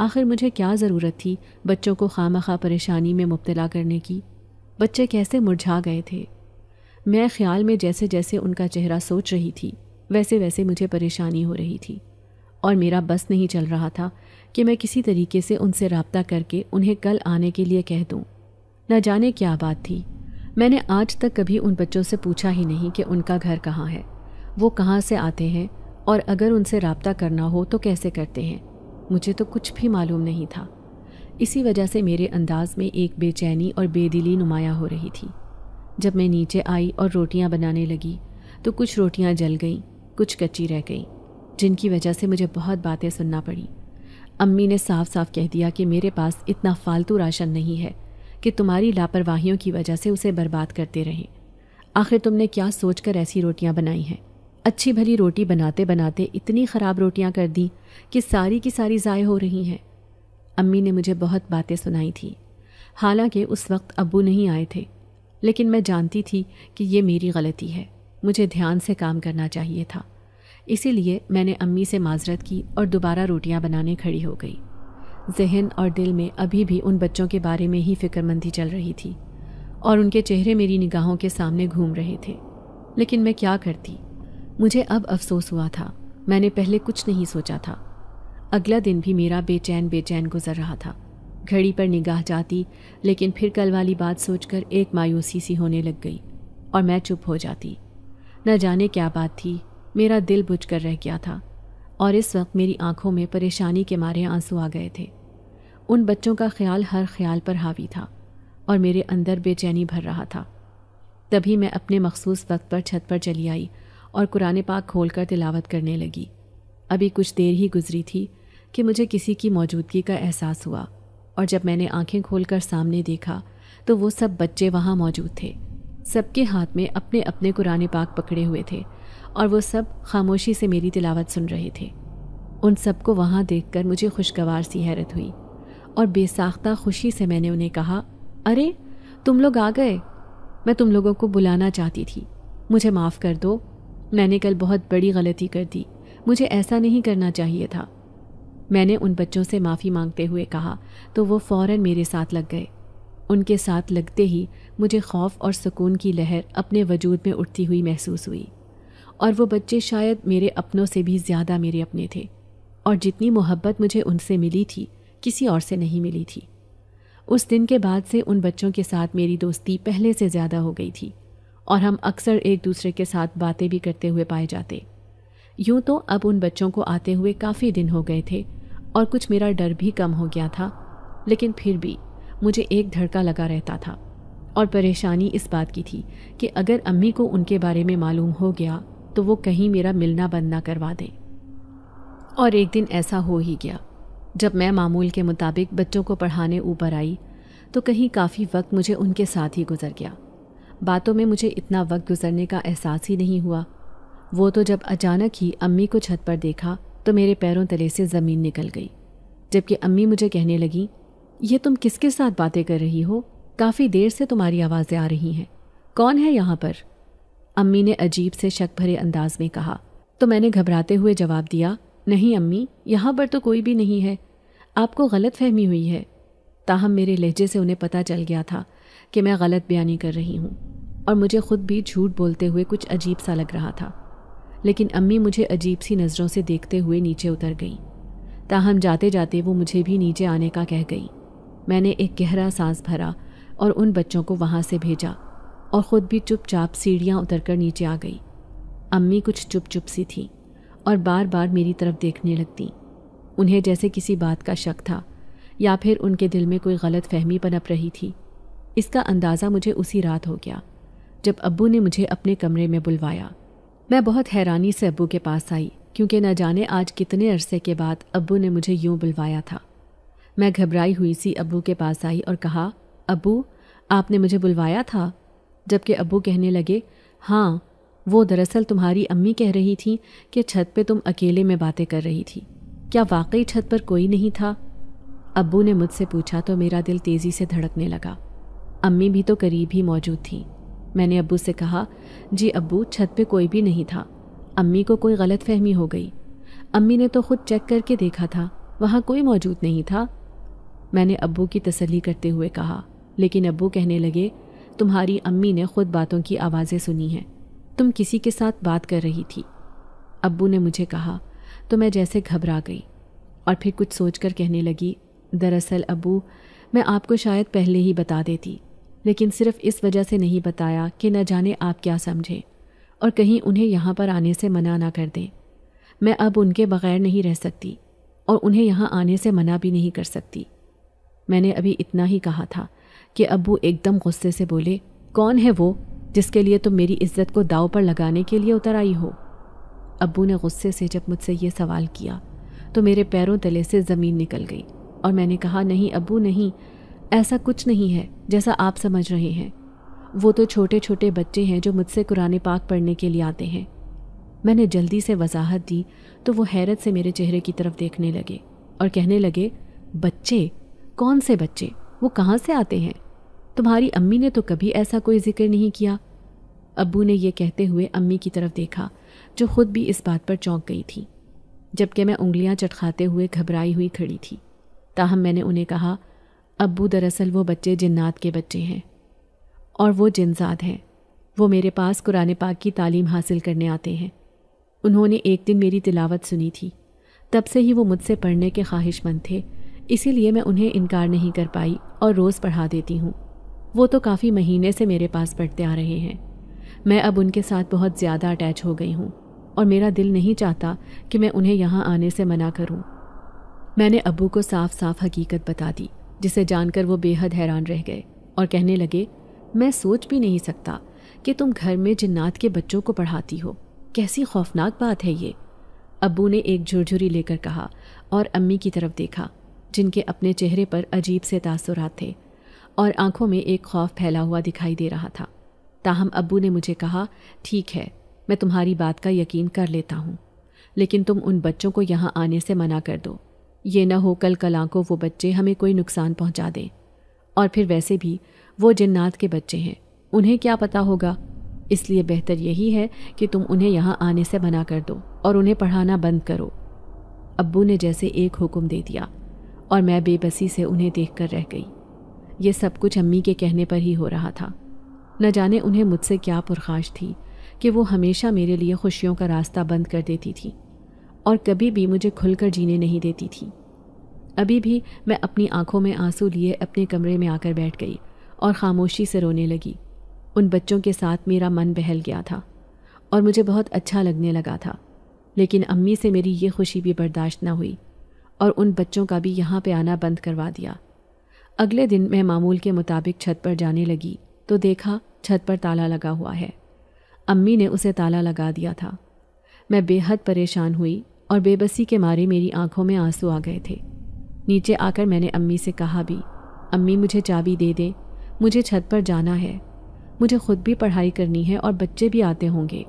आखिर मुझे क्या ज़रूरत थी बच्चों को खाम खा परेशानी में मुबतला करने की बच्चे कैसे मुरझा गए थे मैं ख्याल में जैसे जैसे उनका चेहरा सोच रही थी वैसे वैसे मुझे परेशानी हो रही थी और मेरा बस नहीं चल रहा था कि मैं किसी तरीके से उनसे रबता करके उन्हें कल आने के लिए कह दूँ न जाने क्या बात थी मैंने आज तक कभी उन बच्चों से पूछा ही नहीं कि उनका घर कहाँ है वो कहाँ से आते हैं और अगर उनसे रबता करना हो तो कैसे करते हैं मुझे तो कुछ भी मालूम नहीं था इसी वजह से मेरे अंदाज में एक बेचैनी और बेदिली नुमाया हो रही थी जब मैं नीचे आई और रोटियां बनाने लगी तो कुछ रोटियां जल गईं कुछ कच्ची रह गई जिनकी वजह से मुझे बहुत बातें सुनना पड़ी अम्मी ने साफ साफ कह दिया कि मेरे पास इतना फालतू राशन नहीं है कि तुम्हारी लापरवाहियों की वजह से उसे बर्बाद करते रहें आखिर तुमने क्या सोचकर ऐसी रोटियां बनाई हैं अच्छी भली रोटी बनाते बनाते इतनी ख़राब रोटियां कर दी कि सारी की सारी ज़ाय हो रही हैं अम्मी ने मुझे बहुत बातें सुनाई थी हालांकि उस वक्त अबू नहीं आए थे लेकिन मैं जानती थी कि ये मेरी गलती है मुझे ध्यान से काम करना चाहिए था इसीलिए मैंने अम्मी से माजरत की और दोबारा रोटियां बनाने खड़ी हो गई जहन और दिल में अभी भी उन बच्चों के बारे में ही फिक्रमंदी चल रही थी और उनके चेहरे मेरी निगाहों के सामने घूम रहे थे लेकिन मैं क्या करती मुझे अब अफसोस हुआ था मैंने पहले कुछ नहीं सोचा था अगला दिन भी मेरा बेचैन बेचैन गुजर रहा था घड़ी पर निगाह जाती लेकिन फिर कल वाली बात सोचकर एक मायूसी सी होने लग गई और मैं चुप हो जाती न जाने क्या बात थी मेरा दिल बुझ कर रह गया था और इस वक्त मेरी आंखों में परेशानी के मारे आंसू आ गए थे उन बच्चों का ख्याल हर ख्याल पर हावी था और मेरे अंदर बेचैनी भर रहा था तभी मैं अपने मखसूस वक्त पर छत पर चली आई और कुरान पाक खोल कर तिलावत करने लगी अभी कुछ देर ही गुजरी थी कि मुझे किसी की मौजूदगी का एहसास हुआ और जब मैंने आंखें खोलकर सामने देखा तो वो सब बच्चे वहाँ मौजूद थे सबके हाथ में अपने अपने कुरान पाक पकड़े हुए थे और वो सब खामोशी से मेरी तिलावत सुन रहे थे उन सबको वहाँ कर मुझे खुशगवार सी हैरत हुई और बेसाख्ता खुशी से मैंने उन्हें कहा अरे तुम लोग आ गए मैं तुम लोगों को बुलाना चाहती थी मुझे माफ़ कर दो मैंने कल बहुत बड़ी गलती कर दी मुझे ऐसा नहीं करना चाहिए था मैंने उन बच्चों से माफ़ी मांगते हुए कहा तो वो फ़ौर मेरे साथ लग गए उनके साथ लगते ही मुझे खौफ और सुकून की लहर अपने वजूद में उठती हुई महसूस हुई और वो बच्चे शायद मेरे अपनों से भी ज़्यादा मेरे अपने थे और जितनी मोहब्बत मुझे उनसे मिली थी किसी और से नहीं मिली थी उस दिन के बाद से उन बच्चों के साथ मेरी दोस्ती पहले से ज़्यादा हो गई थी और हम अक्सर एक दूसरे के साथ बातें भी करते हुए पाए जाते यूँ तो अब उन बच्चों को आते हुए काफ़ी दिन हो गए थे और कुछ मेरा डर भी कम हो गया था लेकिन फिर भी मुझे एक धड़का लगा रहता था और परेशानी इस बात की थी कि अगर अम्मी को उनके बारे में मालूम हो गया तो वो कहीं मेरा मिलना बंद ना करवा दें और एक दिन ऐसा हो ही गया जब मैं मामूल के मुताबिक बच्चों को पढ़ाने ऊपर आई तो कहीं काफ़ी वक्त मुझे उनके साथ ही गुजर गया बातों में मुझे इतना वक्त गुजरने का एहसास ही नहीं हुआ वो तो जब अचानक ही अम्मी को छत पर देखा तो मेरे पैरों तले से ज़मीन निकल गई जबकि अम्मी मुझे कहने लगी ये तुम किसके साथ बातें कर रही हो काफ़ी देर से तुम्हारी आवाज़ें आ रही हैं कौन है यहाँ पर अम्मी ने अजीब से शक भरे अंदाज में कहा तो मैंने घबराते हुए जवाब दिया नहीं अम्मी यहाँ पर तो कोई भी नहीं है आपको गलत फहमी हुई है ताहम मेरे लहजे से उन्हें पता चल गया था कि मैं गलत बयानी कर रही हूँ और मुझे खुद भी झूठ बोलते हुए कुछ अजीब सा लग रहा था लेकिन अम्मी मुझे अजीब सी नज़रों से देखते हुए नीचे उतर गई ताहम जाते जाते वो मुझे भी नीचे आने का कह गई मैंने एक गहरा सांस भरा और उन बच्चों को वहाँ से भेजा और ख़ुद भी चुपचाप सीढ़ियाँ कर नीचे आ गई अम्मी कुछ चुप चुप सी थी और बार बार मेरी तरफ देखने लगती उन्हें जैसे किसी बात का शक था या फिर उनके दिल में कोई गलत फहमी पनप रही थी इसका अंदाज़ा मुझे उसी रात हो गया जब अब्बू ने मुझे अपने कमरे में बुलवाया मैं बहुत हैरानी से अब्बू के पास आई क्योंकि न जाने आज कितने अरसे के बाद अब्बू ने मुझे यूँ बुलवाया था मैं घबराई हुई सी अबू के पास आई और कहा अबू आपने मुझे बुलवाया था जबकि अबू कहने लगे हाँ वो दरअसल तुम्हारी अम्मी कह रही थी कि छत पे तुम अकेले में बातें कर रही थी क्या वाकई छत पर कोई नहीं था अबू ने मुझसे पूछा तो मेरा दिल तेज़ी से धड़कने लगा अम्मी भी तो करीब ही मौजूद थी मैंने अबू से कहा जी अबू छत पे कोई भी नहीं था अम्मी को कोई गलत फहमी हो गई अम्मी ने तो खुद चेक करके देखा था वहाँ कोई मौजूद नहीं था मैंने अब्बू की तसल्ली करते हुए कहा लेकिन अब्बू कहने लगे तुम्हारी अम्मी ने खुद बातों की आवाज़ें सुनी हैं तुम किसी के साथ बात कर रही थी अब्बू ने मुझे कहा तो मैं जैसे घबरा गई और फिर कुछ सोचकर कहने लगी दरअसल अबू मैं आपको शायद पहले ही बता देती लेकिन सिर्फ इस वजह से नहीं बताया कि न जाने आप क्या समझें और कहीं उन्हें यहाँ पर आने से मना ना कर दें मैं अब उनके बग़ैर नहीं रह सकती और उन्हें यहाँ आने से मना भी नहीं कर सकती मैंने अभी इतना ही कहा था कि अबू एकदम गुस्से से बोले कौन है वो जिसके लिए तुम मेरी इज्जत को दाव पर लगाने के लिए उतर आई हो अबू ने गुस्से से जब मुझसे ये सवाल किया तो मेरे पैरों तले से ज़मीन निकल गई और मैंने कहा नहीं अबू नहीं ऐसा कुछ नहीं है जैसा आप समझ रहे हैं वो तो छोटे छोटे बच्चे हैं जो मुझसे कुरान पाक पढ़ने के लिए आते हैं मैंने जल्दी से वजाहत दी तो वो हैरत से मेरे चेहरे की तरफ देखने लगे और कहने लगे बच्चे कौन से बच्चे वो कहाँ से आते हैं तुम्हारी अम्मी ने तो कभी ऐसा कोई जिक्र नहीं किया अब्बू ने यह कहते हुए अम्मी की तरफ देखा जो खुद भी इस बात पर चौंक गई थी जबकि मैं उंगलियां चटखाते हुए घबराई हुई खड़ी थी ताहम मैंने उन्हें कहा अब्बू दरअसल वो बच्चे जिन्नात के बच्चे हैं और वो जिनजाद हैं वो मेरे पास कुरान पाक की तालीम हासिल करने आते हैं उन्होंने एक दिन मेरी तिलावत सुनी थी तब से ही वो मुझसे पढ़ने के ख्वाहिशमंद थे इसीलिए मैं उन्हें इनकार नहीं कर पाई और रोज़ पढ़ा देती हूँ वो तो काफ़ी महीने से मेरे पास पढ़ते आ रहे हैं मैं अब उनके साथ बहुत ज़्यादा अटैच हो गई हूँ और मेरा दिल नहीं चाहता कि मैं उन्हें यहाँ आने से मना करूँ मैंने अबू को साफ साफ हकीकत बता दी जिसे जानकर वो बेहद हैरान रह गए और कहने लगे मैं सोच भी नहीं सकता कि तुम घर में जिन्नात के बच्चों को पढ़ाती हो कैसी खौफनाक बात है ये अबू ने एक झुरझुरी लेकर कहा और अम्मी की तरफ देखा जिनके अपने चेहरे पर अजीब से तासुरात थे और आंखों में एक खौफ फैला हुआ दिखाई दे रहा था ताहम अब्बू ने मुझे कहा ठीक है मैं तुम्हारी बात का यकीन कर लेता हूँ लेकिन तुम उन बच्चों को यहाँ आने से मना कर दो ये न हो कल कल को वो बच्चे हमें कोई नुकसान पहुँचा दें और फिर वैसे भी वो जन्नात के बच्चे हैं उन्हें क्या पता होगा इसलिए बेहतर यही है कि तुम उन्हें यहाँ आने से मना कर दो और उन्हें पढ़ाना बंद करो अब्बू ने जैसे एक हुक्म दे दिया और मैं बेबसी से उन्हें देख कर रह गई ये सब कुछ अम्मी के कहने पर ही हो रहा था न जाने उन्हें मुझसे क्या पुरखाश थी कि वो हमेशा मेरे लिए खुशियों का रास्ता बंद कर देती थी और कभी भी मुझे खुलकर जीने नहीं देती थी अभी भी मैं अपनी आंखों में आंसू लिए अपने कमरे में आकर बैठ गई और ख़ामोशी से रोने लगी उन बच्चों के साथ मेरा मन बहल गया था और मुझे बहुत अच्छा लगने लगा था लेकिन अम्मी से मेरी ये खुशी भी बर्दाश्त न हुई और उन बच्चों का भी यहाँ पे आना बंद करवा दिया अगले दिन मैं मामूल के मुताबिक छत पर जाने लगी तो देखा छत पर ताला लगा हुआ है अम्मी ने उसे ताला लगा दिया था मैं बेहद परेशान हुई और बेबसी के मारे मेरी आंखों में आंसू आ गए थे नीचे आकर मैंने अम्मी से कहा भी अम्मी मुझे चाबी दे दे मुझे छत पर जाना है मुझे खुद भी पढ़ाई करनी है और बच्चे भी आते होंगे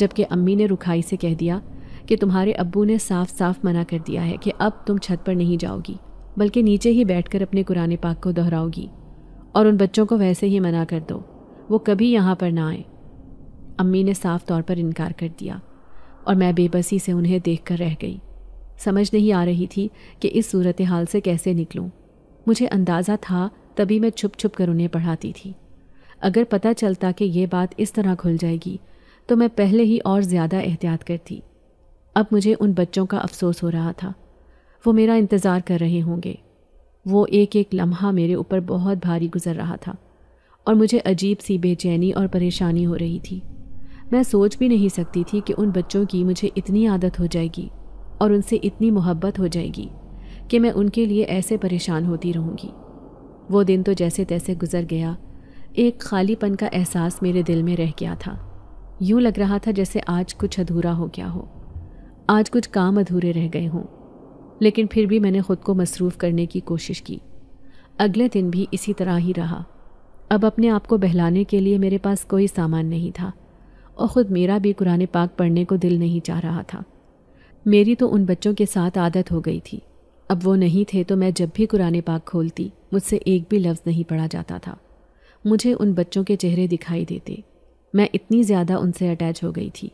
जबकि अम्मी ने रुखाई से कह दिया कि तुम्हारे अब्बू ने साफ साफ मना कर दिया है कि अब तुम छत पर नहीं जाओगी बल्कि नीचे ही बैठकर अपने कुरान पाक को दोहराओगी और उन बच्चों को वैसे ही मना कर दो वो कभी यहाँ पर ना आए अम्मी ने साफ तौर पर इनकार कर दिया और मैं बेबसी से उन्हें देख कर रह गई समझ नहीं आ रही थी कि इस सूरत हाल से कैसे निकलूं। मुझे अंदाज़ा था तभी मैं छुप छुप कर उन्हें पढ़ाती थी अगर पता चलता कि ये बात इस तरह खुल जाएगी तो मैं पहले ही और ज़्यादा एहतियात करती अब मुझे उन बच्चों का अफसोस हो रहा था वो मेरा इंतज़ार कर रहे होंगे वो एक एक लम्हा मेरे ऊपर बहुत भारी गुजर रहा था और मुझे अजीब सी बेचैनी और परेशानी हो रही थी मैं सोच भी नहीं सकती थी कि उन बच्चों की मुझे इतनी आदत हो जाएगी और उनसे इतनी मोहब्बत हो जाएगी कि मैं उनके लिए ऐसे परेशान होती रहूँगी वो दिन तो जैसे तैसे गुजर गया एक खालीपन का एहसास मेरे दिल में रह गया था यूँ लग रहा था जैसे आज कुछ अधूरा हो गया हो आज कुछ काम अधूरे रह गए हों लेकिन फिर भी मैंने खुद को मसरूफ़ करने की कोशिश की अगले दिन भी इसी तरह ही रहा अब अपने आप को बहलाने के लिए मेरे पास कोई सामान नहीं था और ख़ुद मेरा भी कुरान पाक पढ़ने को दिल नहीं चाह रहा था मेरी तो उन बच्चों के साथ आदत हो गई थी अब वो नहीं थे तो मैं जब भी कुरान पाक खोलती मुझसे एक भी लफ्ज़ नहीं पढ़ा जाता था मुझे उन बच्चों के चेहरे दिखाई देते मैं इतनी ज़्यादा उनसे अटैच हो गई थी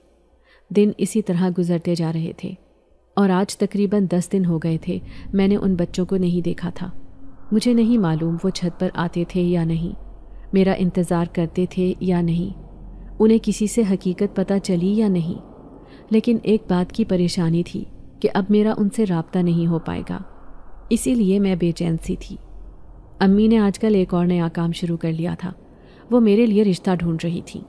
दिन इसी तरह गुजरते जा रहे थे और आज तकरीबन दस दिन हो गए थे मैंने उन बच्चों को नहीं देखा था मुझे नहीं मालूम वो छत पर आते थे या नहीं मेरा इंतज़ार करते थे या नहीं उन्हें किसी से हकीकत पता चली या नहीं लेकिन एक बात की परेशानी थी कि अब मेरा उनसे रबता नहीं हो पाएगा इसीलिए मैं बेचैन सी थी अम्मी ने आजकल एक और नया काम शुरू कर लिया था वो मेरे लिए रिश्ता ढूंढ रही थी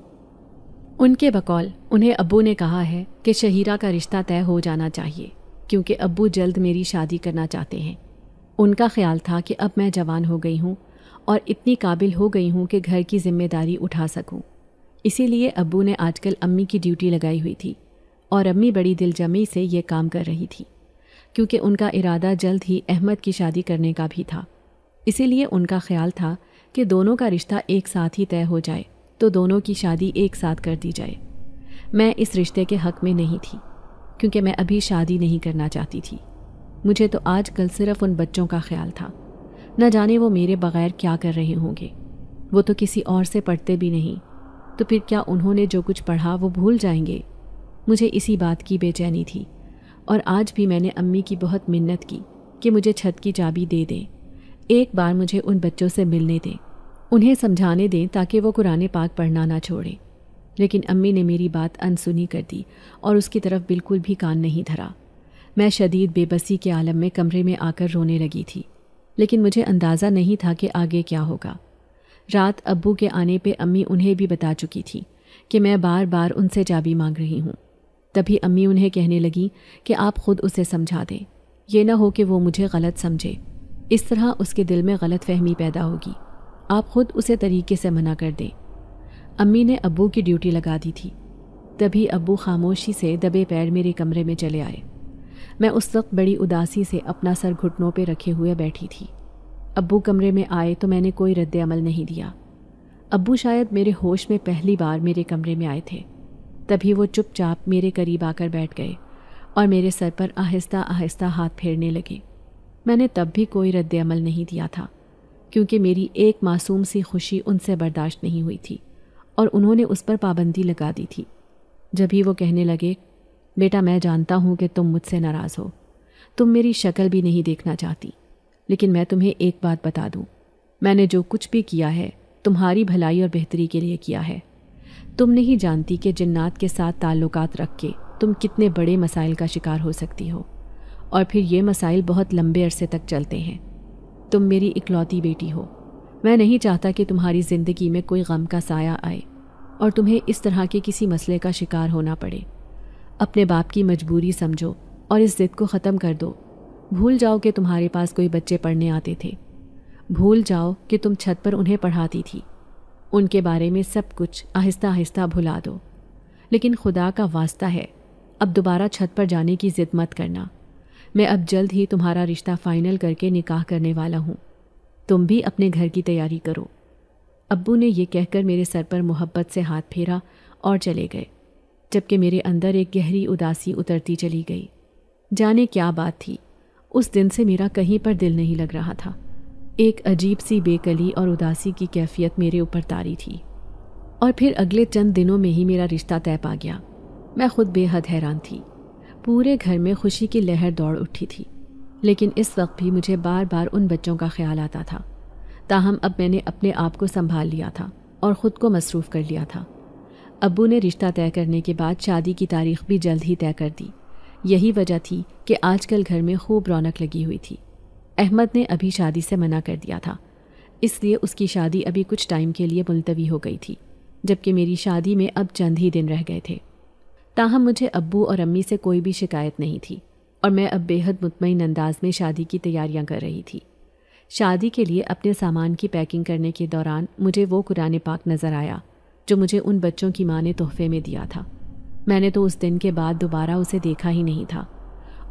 उनके बकौल उन्हें अब्बू ने कहा है कि शहीरा का रिश्ता तय हो जाना चाहिए क्योंकि अब्बू जल्द मेरी शादी करना चाहते हैं उनका ख्याल था कि अब मैं जवान हो गई हूँ और इतनी काबिल हो गई हूँ कि घर की जिम्मेदारी उठा सकूँ इसीलिए अब्बू ने आजकल अम्मी की ड्यूटी लगाई हुई थी और अम्मी बड़ी दिलजमी से ये काम कर रही थी क्योंकि उनका इरादा जल्द ही अहमद की शादी करने का भी था इसीलिए उनका ख्याल था कि दोनों का रिश्ता एक साथ ही तय हो जाए तो दोनों की शादी एक साथ कर दी जाए मैं इस रिश्ते के हक में नहीं थी क्योंकि मैं अभी शादी नहीं करना चाहती थी मुझे तो आज कल सिर्फ उन बच्चों का ख्याल था न जाने वो मेरे बगैर क्या कर रहे होंगे वो तो किसी और से पढ़ते भी नहीं तो फिर क्या उन्होंने जो कुछ पढ़ा वो भूल जाएंगे मुझे इसी बात की बेचैनी थी और आज भी मैंने अम्मी की बहुत मिन्नत की कि मुझे छत की चाबी दे दें एक बार मुझे उन बच्चों से मिलने दें उन्हें समझाने दें ताकि वो कुरान पाक पढ़ना ना छोड़ें लेकिन अम्मी ने मेरी बात अनसुनी कर दी और उसकी तरफ बिल्कुल भी कान नहीं धरा मैं शदीद बेबसी के आलम में कमरे में आकर रोने लगी थी लेकिन मुझे अंदाज़ा नहीं था कि आगे क्या होगा रात अब्बू के आने पे अम्मी उन्हें भी बता चुकी थी कि मैं बार बार उनसे चाबी मांग रही हूँ तभी अम्मी उन्हें कहने लगी कि आप खुद उसे समझा दें यह ना हो कि वो मुझे गलत समझे इस तरह उसके दिल में गलत फहमी पैदा होगी आप खुद उसे तरीके से मना कर दें अम्मी ने अबू की ड्यूटी लगा दी थी तभी अबू खामोशी से दबे पैर मेरे कमरे में चले आए मैं उस वक्त बड़ी उदासी से अपना सर घुटनों पर रखे हुए बैठी थी अबू कमरे में आए तो मैंने कोई रद्द अमल नहीं दिया अबू शायद मेरे होश में पहली बार मेरे कमरे में आए थे तभी वो चुपचाप मेरे करीब आकर बैठ गए और मेरे सर पर आहिस्ता आहिस्ता हाथ फेरने लगे मैंने तब भी कोई रद्द अमल नहीं दिया था क्योंकि मेरी एक मासूम सी खुशी उनसे बर्दाश्त नहीं हुई थी और उन्होंने उस पर पाबंदी लगा दी थी जब ही वो कहने लगे बेटा मैं जानता हूँ कि तुम मुझसे नाराज़ हो तुम मेरी शक्ल भी नहीं देखना चाहती लेकिन मैं तुम्हें एक बात बता दूँ मैंने जो कुछ भी किया है तुम्हारी भलाई और बेहतरी के लिए किया है तुम नहीं जानती कि जन्नात के साथ ताल्लुकात रख के तुम कितने बड़े मसाइल का शिकार हो सकती हो और फिर ये मसाइल बहुत लंबे अरसे तक चलते हैं तुम मेरी इकलौती बेटी हो मैं नहीं चाहता कि तुम्हारी ज़िंदगी में कोई गम का साया आए और तुम्हें इस तरह के किसी मसले का शिकार होना पड़े अपने बाप की मजबूरी समझो और इस ज़िद को ख़त्म कर दो भूल जाओ कि तुम्हारे पास कोई बच्चे पढ़ने आते थे भूल जाओ कि तुम छत पर उन्हें पढ़ाती थी उनके बारे में सब कुछ आहिस्ता आहिस्ता भुला दो लेकिन खुदा का वास्ता है अब दोबारा छत पर जाने की ज़िद मत करना मैं अब जल्द ही तुम्हारा रिश्ता फाइनल करके निकाह करने वाला हूँ तुम भी अपने घर की तैयारी करो अब्बू ने यह कहकर मेरे सर पर मोहब्बत से हाथ फेरा और चले गए जबकि मेरे अंदर एक गहरी उदासी उतरती चली गई जाने क्या बात थी उस दिन से मेरा कहीं पर दिल नहीं लग रहा था एक अजीब सी बेकली और उदासी की कैफियत मेरे ऊपर तारी थी और फिर अगले चंद दिनों में ही मेरा रिश्ता तय पा गया मैं खुद बेहद हैरान थी पूरे घर में खुशी की लहर दौड़ उठी थी लेकिन इस वक्त भी मुझे बार बार उन बच्चों का ख्याल आता था ताहम अब मैंने अपने आप को संभाल लिया था और ख़ुद को मसरूफ़ कर लिया था अबू ने रिश्ता तय करने के बाद शादी की तारीख भी जल्द ही तय कर दी यही वजह थी कि आजकल घर में खूब रौनक लगी हुई थी अहमद ने अभी शादी से मना कर दिया था इसलिए उसकी शादी अभी कुछ टाइम के लिए मुलतवी हो गई थी जबकि मेरी शादी में अब चंद ही दिन रह गए थे ताहम मुझे अब्बू और अम्मी से कोई भी शिकायत नहीं थी और मैं अब बेहद मुतमिन अंदाज में शादी की तैयारियां कर रही थी शादी के लिए अपने सामान की पैकिंग करने के दौरान मुझे वो कुरान पाक नज़र आया जो मुझे उन बच्चों की माँ ने तोहफे में दिया था मैंने तो उस दिन के बाद दोबारा उसे देखा ही नहीं था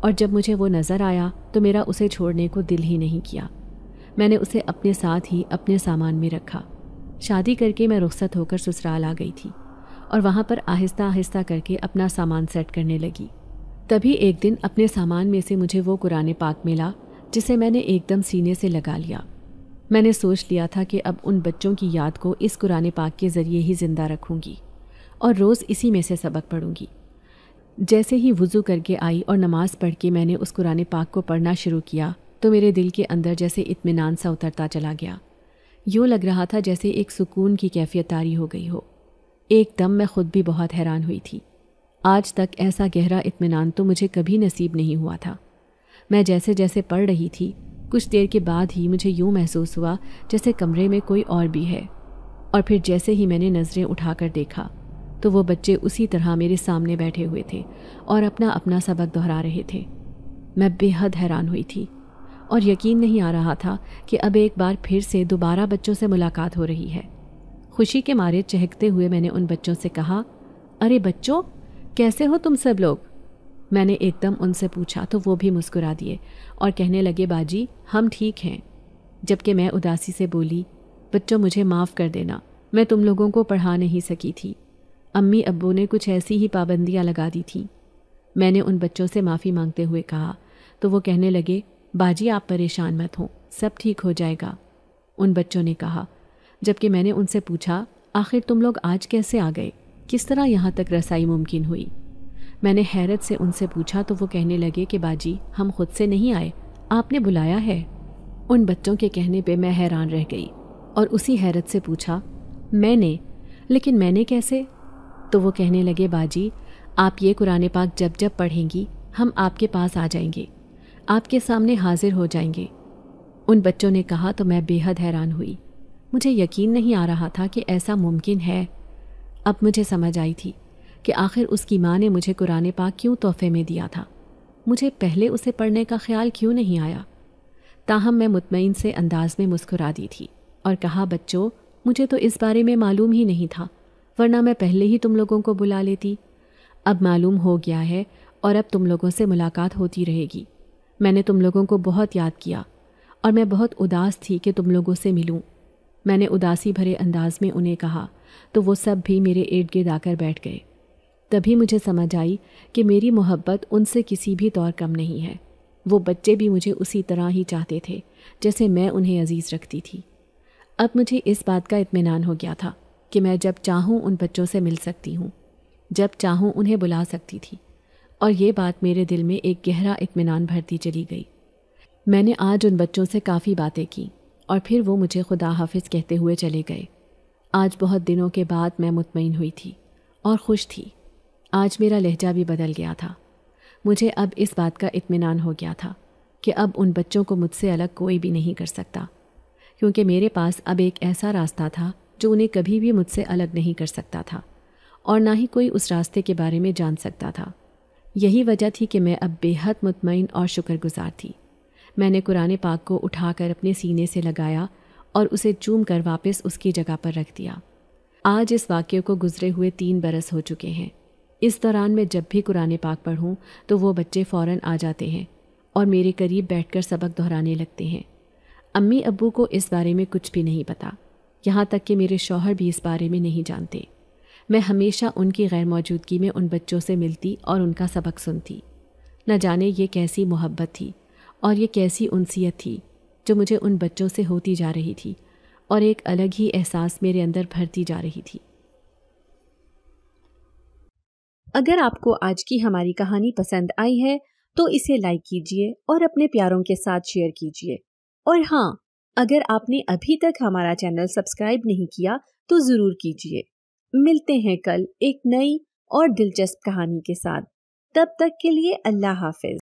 और जब मुझे वो नज़र आया तो मेरा उसे छोड़ने को दिल ही नहीं किया मैंने उसे अपने साथ ही अपने सामान में रखा शादी करके मैं रुख्सत होकर ससुराल आ गई थी और वहाँ पर आहिस्ता आहिस्ता करके अपना सामान सेट करने लगी तभी एक दिन अपने सामान में से मुझे वो कुरान पाक मिला जिसे मैंने एकदम सीने से लगा लिया मैंने सोच लिया था कि अब उन बच्चों की याद को इस कुरान पाक के ज़रिए ही ज़िंदा रखूँगी और रोज़ इसी में से सबक पढ़ूँगी जैसे ही वज़ू करके आई और नमाज़ पढ़ के मैंने उस कुरान पाक को पढ़ना शुरू किया तो मेरे दिल के अंदर जैसे इतमान सा उतरता चला गया यूँ लग रहा था जैसे एक सुकून की कैफियत तारी हो गई हो एकदम मैं खुद भी बहुत हैरान हुई थी आज तक ऐसा गहरा इत्मीनान तो मुझे कभी नसीब नहीं हुआ था मैं जैसे जैसे पढ़ रही थी कुछ देर के बाद ही मुझे यूँ महसूस हुआ जैसे कमरे में कोई और भी है और फिर जैसे ही मैंने नज़रें उठाकर देखा तो वो बच्चे उसी तरह मेरे सामने बैठे हुए थे और अपना अपना सबक दोहरा रहे थे मैं बेहद हैरान हुई थी और यकीन नहीं आ रहा था कि अब एक बार फिर से दोबारा बच्चों से मुलाकात हो रही है खुशी के मारे चहकते हुए मैंने उन बच्चों से कहा अरे बच्चों कैसे हो तुम सब लोग मैंने एकदम उनसे पूछा तो वो भी मुस्कुरा दिए और कहने लगे बाजी हम ठीक हैं जबकि मैं उदासी से बोली बच्चों मुझे माफ़ कर देना मैं तुम लोगों को पढ़ा नहीं सकी थी अम्मी अब्बू ने कुछ ऐसी ही पाबंदियाँ लगा दी थी मैंने उन बच्चों से माफ़ी मांगते हुए कहा तो वो कहने लगे बाजी आप परेशान मत हों सब ठीक हो जाएगा उन बच्चों ने कहा जबकि मैंने उनसे पूछा आखिर तुम लोग आज कैसे आ गए किस तरह यहाँ तक रसाई मुमकिन हुई मैंने हैरत से उनसे पूछा तो वो कहने लगे कि बाजी हम खुद से नहीं आए आपने बुलाया है उन बच्चों के कहने पे मैं हैरान रह गई और उसी हैरत से पूछा मैंने लेकिन मैंने कैसे तो वो कहने लगे बाजी आप ये कुरान पाक जब जब पढ़ेंगी हम आपके पास आ जाएंगे आपके सामने हाजिर हो जाएंगे उन बच्चों ने कहा तो मैं बेहद हैरान हुई मुझे यकीन नहीं आ रहा था कि ऐसा मुमकिन है अब मुझे समझ आई थी कि आखिर उसकी माँ ने मुझे कुरान पाक क्यों तोहफे में दिया था मुझे पहले उसे पढ़ने का ख्याल क्यों नहीं आया ताहम मैं मुतमिन से अंदाज में मुस्कुरा दी थी और कहा बच्चों मुझे तो इस बारे में मालूम ही नहीं था वरना मैं पहले ही तुम लोगों को बुला लेती अब मालूम हो गया है और अब तुम लोगों से मुलाकात होती रहेगी मैंने तुम लोगों को बहुत याद किया और मैं बहुत उदास थी कि तुम लोगों से मिलूँ मैंने उदासी भरे अंदाज में उन्हें कहा तो वो सब भी मेरे इर्द गिर्द आकर बैठ गए तभी मुझे समझ आई कि मेरी मोहब्बत उनसे किसी भी तौर कम नहीं है वो बच्चे भी मुझे उसी तरह ही चाहते थे जैसे मैं उन्हें अजीज़ रखती थी अब मुझे इस बात का इत्मीनान हो गया था कि मैं जब चाहूँ उन बच्चों से मिल सकती हूँ जब चाहूँ उन्हें बुला सकती थी और ये बात मेरे दिल में एक गहरा इत्मीनान भरती चली गई मैंने आज उन बच्चों से काफ़ी बातें कीं और फिर वो मुझे खुदा हाफिज कहते हुए चले गए आज बहुत दिनों के बाद मैं मुतमिन हुई थी और खुश थी आज मेरा लहजा भी बदल गया था मुझे अब इस बात का इतमान हो गया था कि अब उन बच्चों को मुझसे अलग कोई भी नहीं कर सकता क्योंकि मेरे पास अब एक ऐसा रास्ता था जो उन्हें कभी भी मुझसे अलग नहीं कर सकता था और ना ही कोई उस रास्ते के बारे में जान सकता था यही वजह थी कि मैं अब बेहद मुतमिन और शुक्रगुजार थी मैंने कुरान पाक को उठाकर अपने सीने से लगाया और उसे चूम कर वापस उसकी जगह पर रख दिया आज इस वाक्य को गुजरे हुए तीन बरस हो चुके हैं इस दौरान मैं जब भी कुरान पाक पढ़ूँ तो वो बच्चे फ़ौर आ जाते हैं और मेरे करीब बैठ कर सबक दोहराने लगते हैं अम्मी अबू को इस बारे में कुछ भी नहीं पता यहाँ तक कि मेरे शौहर भी इस बारे में नहीं जानते मैं हमेशा उनकी गैर मौजूदगी में उन बच्चों से मिलती और उनका सबक सुनती न जाने ये कैसी मोहब्बत थी और ये कैसी उनसीयत थी जो मुझे उन बच्चों से होती जा रही थी और एक अलग ही एहसास मेरे अंदर भरती जा रही थी अगर आपको आज की हमारी कहानी पसंद आई है तो इसे लाइक कीजिए और अपने प्यारों के साथ शेयर कीजिए और हाँ अगर आपने अभी तक हमारा चैनल सब्सक्राइब नहीं किया तो ज़रूर कीजिए मिलते हैं कल एक नई और दिलचस्प कहानी के साथ तब तक के लिए अल्लाह हाफिज